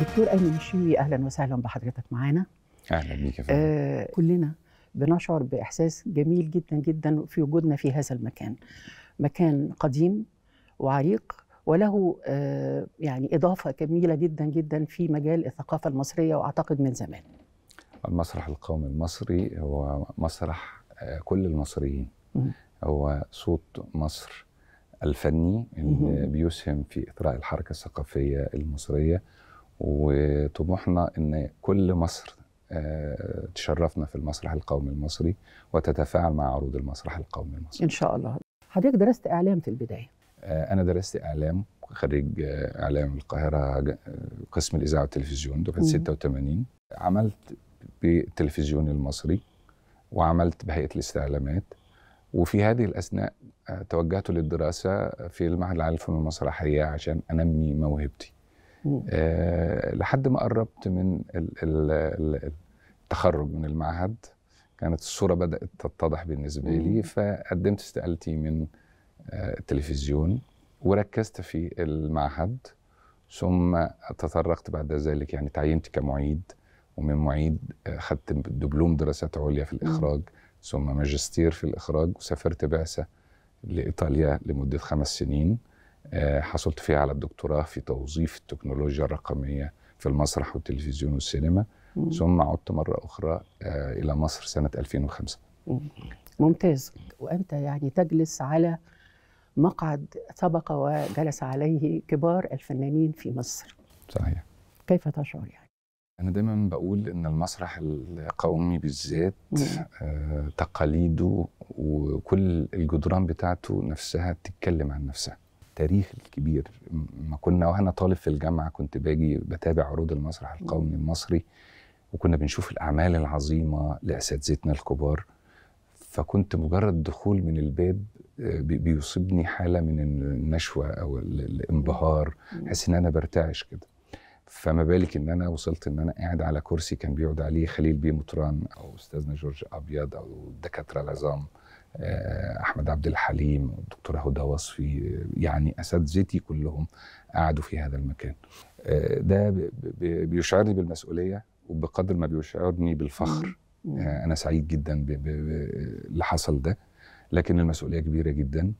دكتور ايمن الشيوي اهلا وسهلا بحضرتك معانا اهلا بيك يا آه كلنا بنشعر باحساس جميل جدا جدا في وجودنا في هذا المكان مكان قديم وعريق وله آه يعني اضافه جميله جدا جدا في مجال الثقافه المصريه واعتقد من زمان المسرح القومي المصري هو مسرح آه، كل المصريين هو صوت مصر الفني اللي بيسهم في اثراء الحركه الثقافيه المصريه وطموحنا ان كل مصر آه، تشرفنا في المسرح القومي المصري وتتفاعل مع عروض المسرح القومي المصري ان شاء الله حضرتك درست اعلام في البدايه آه، انا درست اعلام خريج آه، اعلام القاهره قسم الاذاعه والتلفزيون دفعه 86 عملت بالتلفزيون المصري وعملت بهيئه الاستعلامات وفي هذه الاثناء توجهت للدراسه في المعهد العالي للفنون المسرحيه عشان انمي موهبتي آه لحد ما قربت من التخرج من المعهد كانت الصورة بدأت تتضح بالنسبة لي فقدمت استقالتي من آه، التلفزيون وركزت في المعهد ثم تطرقت بعد ذلك يعني تعينت كمعيد ومن معيد آه، خدت دبلوم دراسات عليا في الإخراج ثم ماجستير في الإخراج وسافرت بعثة لإيطاليا لمدة خمس سنين آه، حصلت فيها على الدكتوراه في توظيف التكنولوجيا الرقميه في المسرح والتلفزيون والسينما مم. ثم عدت مره اخرى آه، الى مصر سنه 2005 مم. ممتاز وانت يعني تجلس على مقعد سبق وجلس عليه كبار الفنانين في مصر صحيح كيف تشعر يعني أنا دايما بقول إن المسرح القومي بالذات آه تقاليده وكل الجدران بتاعته نفسها بتتكلم عن نفسها التاريخ الكبير ما كنا وانا طالب في الجامعه كنت باجي بتابع عروض المسرح القومي المصري وكنا بنشوف الاعمال العظيمه لاساتذتنا الكبار فكنت مجرد دخول من الباب آه، بيصيبني حاله من النشوه او الانبهار احس ان انا برتعش كده فما بالك ان انا وصلت ان انا قاعد على كرسي كان بيقعد عليه خليل بيه مطران او استاذنا جورج ابيض او الدكاتره العظام آه، احمد عبد الحليم الدكتوره هدى وصفي يعني اساتذتي كلهم قعدوا في هذا المكان آه، ده بيشعرني بالمسؤوليه وبقدر ما بيشعرني بالفخر آه، انا سعيد جدا اللي حصل ده لكن المسؤوليه كبيره جدا